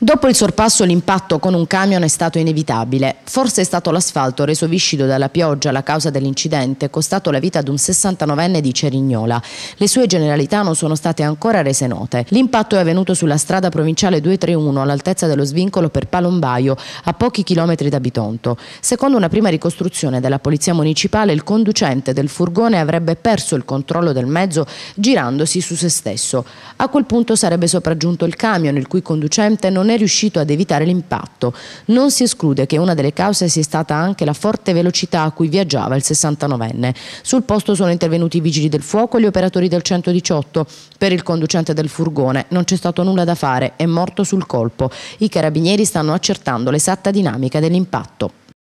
Dopo il sorpasso l'impatto con un camion è stato inevitabile. Forse è stato l'asfalto reso viscido dalla pioggia la causa dell'incidente, costato la vita ad un 69enne di Cerignola. Le sue generalità non sono state ancora rese note. L'impatto è avvenuto sulla strada provinciale 231 all'altezza dello svincolo per Palombaio, a pochi chilometri da Bitonto. Secondo una prima ricostruzione della Polizia Municipale, il conducente del furgone avrebbe perso il controllo del mezzo girandosi su se stesso. A quel punto sarebbe sopraggiunto il camion, il cui conducente non non è riuscito ad evitare l'impatto. Non si esclude che una delle cause sia stata anche la forte velocità a cui viaggiava il 69enne. Sul posto sono intervenuti i vigili del fuoco e gli operatori del 118. Per il conducente del furgone non c'è stato nulla da fare, è morto sul colpo. I carabinieri stanno accertando l'esatta dinamica dell'impatto.